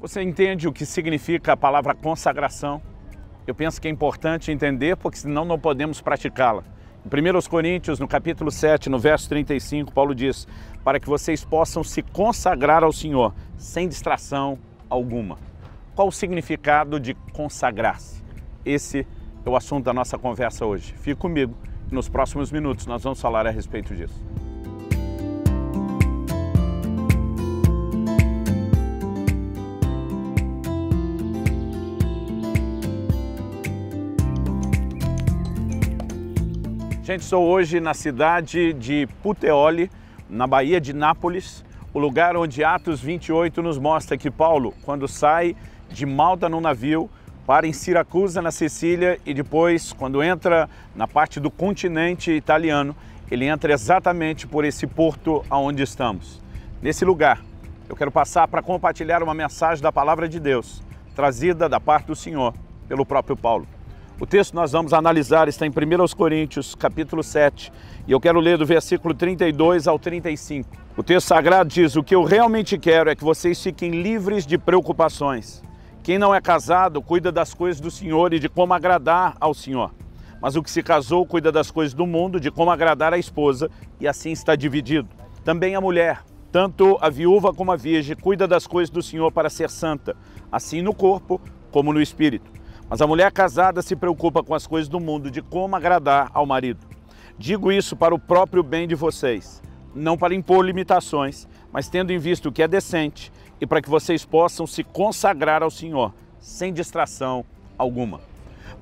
Você entende o que significa a palavra consagração? Eu penso que é importante entender, porque senão não podemos praticá-la. Em 1 Coríntios, no capítulo 7, no verso 35, Paulo diz: Para que vocês possam se consagrar ao Senhor, sem distração alguma. Qual o significado de consagrar-se? Esse é o assunto da nossa conversa hoje. Fique comigo, nos próximos minutos nós vamos falar a respeito disso. Gente, sou hoje na cidade de Puteoli, na Bahia de Nápoles, o lugar onde Atos 28 nos mostra que Paulo, quando sai de Malta num navio, para em Siracusa, na Sicília, e depois, quando entra na parte do continente italiano, ele entra exatamente por esse porto aonde estamos. Nesse lugar, eu quero passar para compartilhar uma mensagem da palavra de Deus, trazida da parte do Senhor pelo próprio Paulo. O texto que nós vamos analisar está em 1 Coríntios, capítulo 7, e eu quero ler do versículo 32 ao 35. O texto sagrado diz: O que eu realmente quero é que vocês fiquem livres de preocupações. Quem não é casado cuida das coisas do Senhor e de como agradar ao Senhor. Mas o que se casou cuida das coisas do mundo, de como agradar à esposa, e assim está dividido. Também a mulher, tanto a viúva como a virgem, cuida das coisas do Senhor para ser santa, assim no corpo como no espírito. Mas a mulher casada se preocupa com as coisas do mundo, de como agradar ao marido. Digo isso para o próprio bem de vocês, não para impor limitações, mas tendo em vista o que é decente e para que vocês possam se consagrar ao Senhor, sem distração alguma.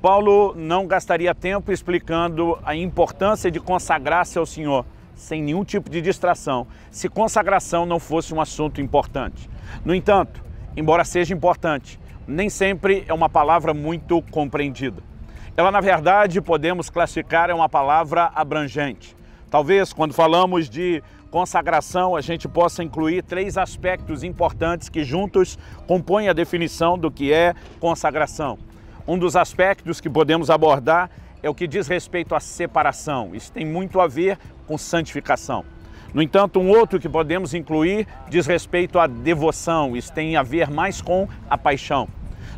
Paulo não gastaria tempo explicando a importância de consagrar-se ao Senhor sem nenhum tipo de distração, se consagração não fosse um assunto importante. No entanto, embora seja importante, nem sempre é uma palavra muito compreendida. Ela, na verdade, podemos classificar é uma palavra abrangente. Talvez quando falamos de consagração, a gente possa incluir três aspectos importantes que juntos compõem a definição do que é consagração. Um dos aspectos que podemos abordar é o que diz respeito à separação. Isso tem muito a ver com santificação. No entanto, um outro que podemos incluir diz respeito à devoção, isso tem a ver mais com a paixão.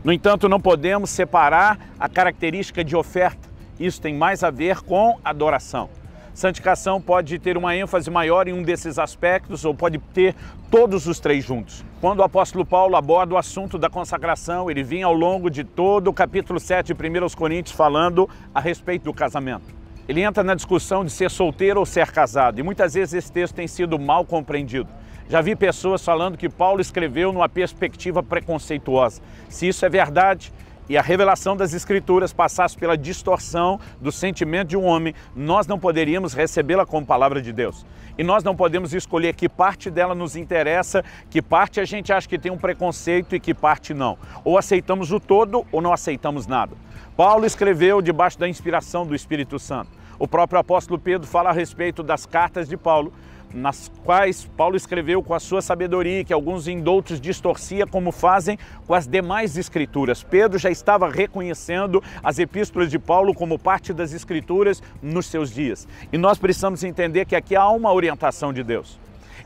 No entanto, não podemos separar a característica de oferta, isso tem mais a ver com adoração. Santificação pode ter uma ênfase maior em um desses aspectos ou pode ter todos os três juntos. Quando o apóstolo Paulo aborda o assunto da consagração, ele vinha ao longo de todo o capítulo 7 de 1 Coríntios falando a respeito do casamento. Ele entra na discussão de ser solteiro ou ser casado, e muitas vezes esse texto tem sido mal compreendido. Já vi pessoas falando que Paulo escreveu numa perspectiva preconceituosa. Se isso é verdade, e a revelação das Escrituras passasse pela distorção do sentimento de um homem, nós não poderíamos recebê-la como palavra de Deus. E nós não podemos escolher que parte dela nos interessa, que parte a gente acha que tem um preconceito e que parte não. Ou aceitamos o todo ou não aceitamos nada. Paulo escreveu debaixo da inspiração do Espírito Santo. O próprio apóstolo Pedro fala a respeito das cartas de Paulo, nas quais Paulo escreveu com a sua sabedoria, que alguns indultos distorcia, como fazem com as demais escrituras. Pedro já estava reconhecendo as epístolas de Paulo como parte das escrituras nos seus dias. E nós precisamos entender que aqui há uma orientação de Deus.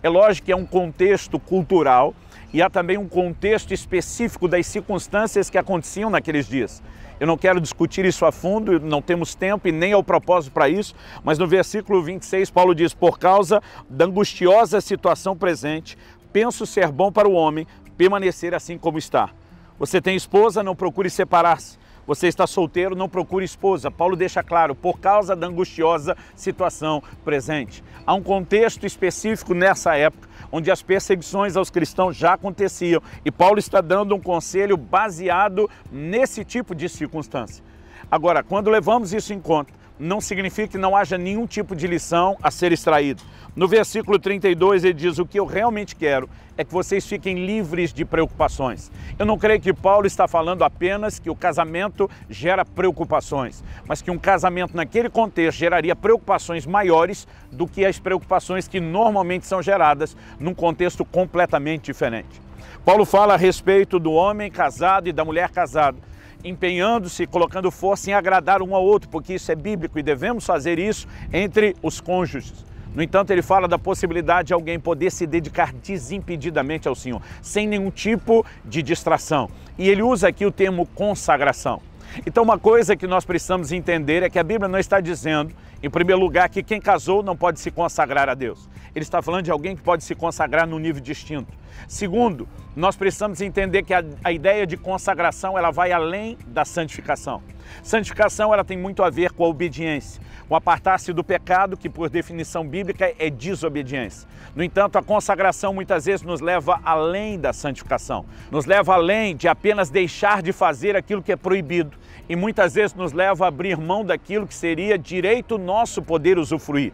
É lógico que é um contexto cultural e há também um contexto específico das circunstâncias que aconteciam naqueles dias. Eu não quero discutir isso a fundo, não temos tempo e nem é o propósito para isso, mas no versículo 26 Paulo diz: Por causa da angustiosa situação presente, penso ser bom para o homem permanecer assim como está. Você tem esposa, não procure separar-se. Você está solteiro, não procure esposa. Paulo deixa claro, por causa da angustiosa situação presente. Há um contexto específico nessa época, onde as perseguições aos cristãos já aconteciam, e Paulo está dando um conselho baseado nesse tipo de circunstância. Agora, quando levamos isso em conta, não significa que não haja nenhum tipo de lição a ser extraído. No versículo 32 ele diz: O que eu realmente quero é que vocês fiquem livres de preocupações. Eu não creio que Paulo está falando apenas que o casamento gera preocupações, mas que um casamento naquele contexto geraria preocupações maiores do que as preocupações que normalmente são geradas num contexto completamente diferente. Paulo fala a respeito do homem casado e da mulher casada empenhando-se, colocando força em agradar um ao outro, porque isso é bíblico e devemos fazer isso entre os cônjuges. No entanto, ele fala da possibilidade de alguém poder se dedicar desimpedidamente ao Senhor, sem nenhum tipo de distração. E ele usa aqui o termo consagração. Então, uma coisa que nós precisamos entender é que a Bíblia não está dizendo em primeiro lugar, que quem casou não pode se consagrar a Deus. Ele está falando de alguém que pode se consagrar num nível distinto. Segundo, nós precisamos entender que a, a ideia de consagração ela vai além da santificação. Santificação ela tem muito a ver com a obediência, com apartar-se do pecado, que por definição bíblica é desobediência. No entanto, a consagração muitas vezes nos leva além da santificação, nos leva além de apenas deixar de fazer aquilo que é proibido e muitas vezes nos leva a abrir mão daquilo que seria direito nosso nosso poder usufruir.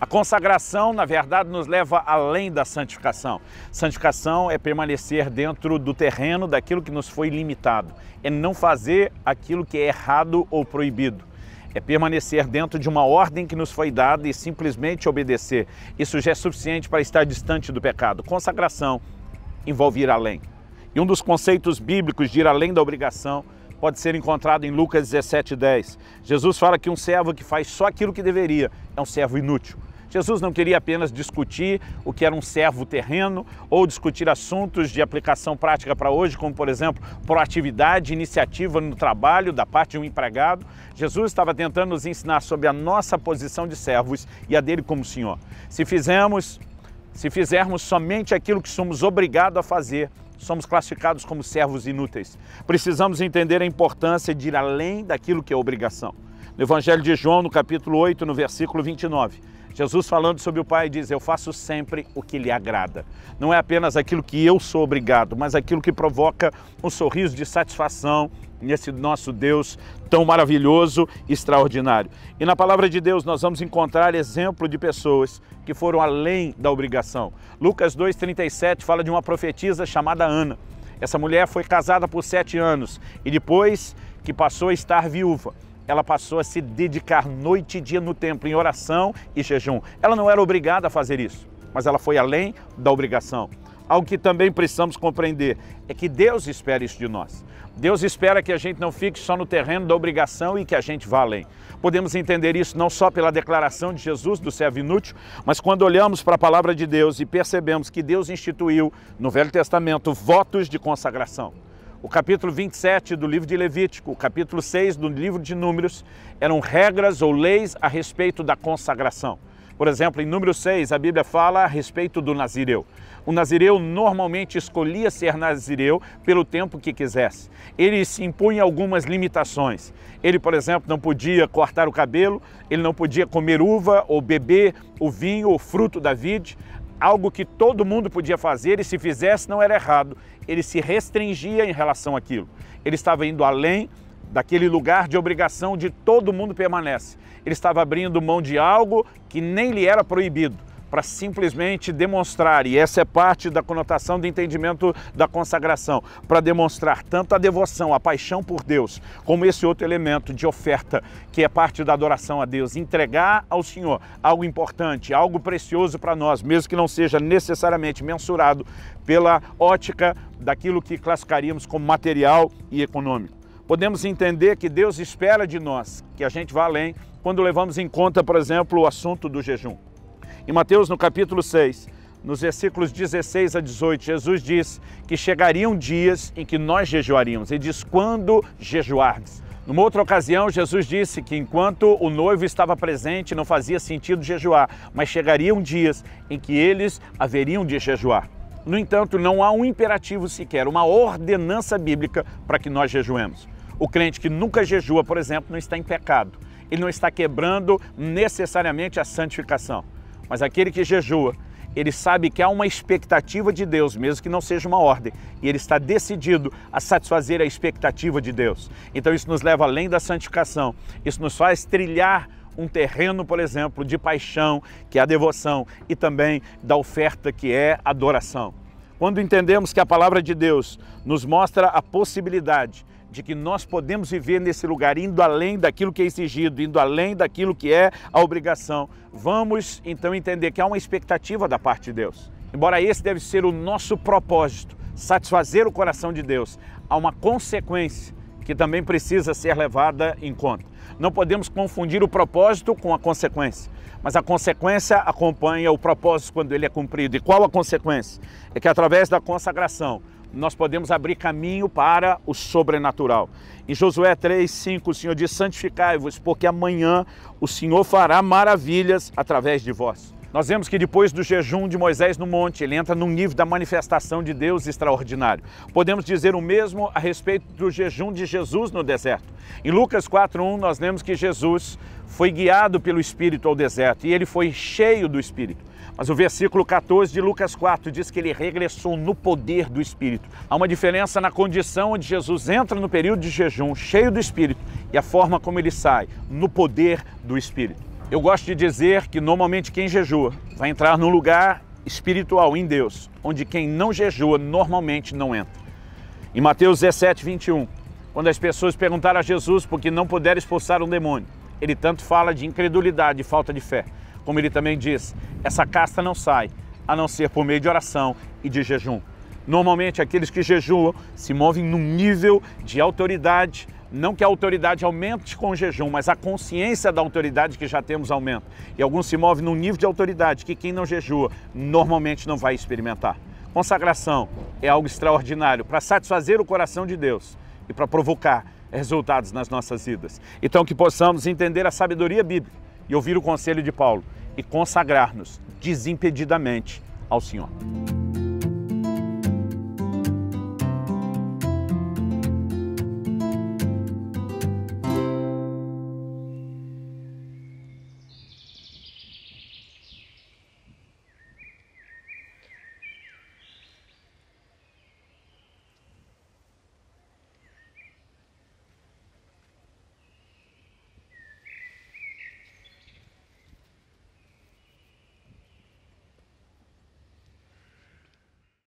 A consagração, na verdade, nos leva além da santificação. Santificação é permanecer dentro do terreno daquilo que nos foi limitado, é não fazer aquilo que é errado ou proibido. É permanecer dentro de uma ordem que nos foi dada e simplesmente obedecer. Isso já é suficiente para estar distante do pecado. Consagração envolve ir além. E um dos conceitos bíblicos de ir além da obrigação pode ser encontrado em Lucas 17:10. Jesus fala que um servo que faz só aquilo que deveria é um servo inútil. Jesus não queria apenas discutir o que era um servo terreno ou discutir assuntos de aplicação prática para hoje, como por exemplo, proatividade, iniciativa no trabalho da parte de um empregado. Jesus estava tentando nos ensinar sobre a nossa posição de servos e a dele como Senhor. Se fizermos, se fizermos somente aquilo que somos obrigados a fazer, somos classificados como servos inúteis. Precisamos entender a importância de ir além daquilo que é obrigação. No Evangelho de João, no capítulo 8, no versículo 29, Jesus falando sobre o Pai diz: Eu faço sempre o que lhe agrada. Não é apenas aquilo que eu sou obrigado, mas aquilo que provoca um sorriso de satisfação nesse nosso Deus tão maravilhoso e extraordinário. E na palavra de Deus nós vamos encontrar exemplo de pessoas que foram além da obrigação. Lucas 2,37 fala de uma profetisa chamada Ana. Essa mulher foi casada por sete anos e depois que passou a estar viúva, ela passou a se dedicar noite e dia no templo, em oração e jejum. Ela não era obrigada a fazer isso, mas ela foi além da obrigação. Algo que também precisamos compreender é que Deus espera isso de nós. Deus espera que a gente não fique só no terreno da obrigação e que a gente vá além. Podemos entender isso não só pela declaração de Jesus do servo inútil, mas quando olhamos para a palavra de Deus e percebemos que Deus instituiu no Velho Testamento votos de consagração. O capítulo 27 do livro de Levítico, o capítulo 6 do livro de Números, eram regras ou leis a respeito da consagração. Por exemplo, em número 6, a Bíblia fala a respeito do nazireu. O nazireu normalmente escolhia ser nazireu pelo tempo que quisesse. Ele se impunha algumas limitações. Ele, por exemplo, não podia cortar o cabelo, ele não podia comer uva ou beber o vinho ou fruto da vide algo que todo mundo podia fazer e se fizesse não era errado. Ele se restringia em relação àquilo. Ele estava indo além daquele lugar de obrigação de todo mundo permanece. Ele estava abrindo mão de algo que nem lhe era proibido para simplesmente demonstrar, e essa é parte da conotação do entendimento da consagração, para demonstrar tanto a devoção, a paixão por Deus, como esse outro elemento de oferta, que é parte da adoração a Deus, entregar ao Senhor algo importante, algo precioso para nós, mesmo que não seja necessariamente mensurado pela ótica daquilo que classificaríamos como material e econômico. Podemos entender que Deus espera de nós que a gente vá além quando levamos em conta, por exemplo, o assunto do jejum. Em Mateus, no capítulo 6, nos versículos 16 a 18, Jesus diz que chegariam dias em que nós jejuaríamos. Ele diz: quando jejuarmos. Numa outra ocasião, Jesus disse que enquanto o noivo estava presente, não fazia sentido jejuar, mas chegariam dias em que eles haveriam de jejuar. No entanto, não há um imperativo sequer, uma ordenança bíblica para que nós jejuemos. O crente que nunca jejua, por exemplo, não está em pecado. Ele não está quebrando necessariamente a santificação. Mas aquele que jejua, ele sabe que há uma expectativa de Deus, mesmo que não seja uma ordem, e ele está decidido a satisfazer a expectativa de Deus. Então isso nos leva além da santificação, isso nos faz trilhar um terreno, por exemplo, de paixão, que é a devoção, e também da oferta, que é a adoração. Quando entendemos que a palavra de Deus nos mostra a possibilidade de que nós podemos viver nesse lugar, indo além daquilo que é exigido, indo além daquilo que é a obrigação, vamos então entender que há uma expectativa da parte de Deus. Embora esse deve ser o nosso propósito, satisfazer o coração de Deus, há uma consequência que também precisa ser levada em conta. Não podemos confundir o propósito com a consequência, mas a consequência acompanha o propósito quando ele é cumprido. E qual a consequência? É que através da consagração nós podemos abrir caminho para o sobrenatural. Em Josué 3, 5, o Senhor diz: Santificai-vos, porque amanhã o Senhor fará maravilhas através de vós. Nós vemos que depois do jejum de Moisés no monte, ele entra num nível da manifestação de Deus extraordinário. Podemos dizer o mesmo a respeito do jejum de Jesus no deserto. Em Lucas 4:1 nós lemos que Jesus foi guiado pelo Espírito ao deserto e ele foi cheio do Espírito. Mas o versículo 14 de Lucas 4 diz que ele regressou no poder do Espírito. Há uma diferença na condição onde Jesus entra no período de jejum, cheio do Espírito, e a forma como ele sai, no poder do Espírito. Eu gosto de dizer que normalmente quem jejua vai entrar num lugar espiritual em Deus, onde quem não jejua normalmente não entra. Em Mateus 17, 21, quando as pessoas perguntaram a Jesus por que não puderam expulsar um demônio, ele tanto fala de incredulidade e falta de fé como ele também diz, essa casta não sai, a não ser por meio de oração e de jejum. Normalmente, aqueles que jejuam se movem num nível de autoridade, não que a autoridade aumente com o jejum, mas a consciência da autoridade que já temos aumenta. E alguns se movem num nível de autoridade que quem não jejua normalmente não vai experimentar. Consagração é algo extraordinário para satisfazer o coração de Deus e para provocar resultados nas nossas vidas. Então, que possamos entender a sabedoria bíblica e ouvir o conselho de Paulo e consagrar-nos desimpedidamente ao Senhor.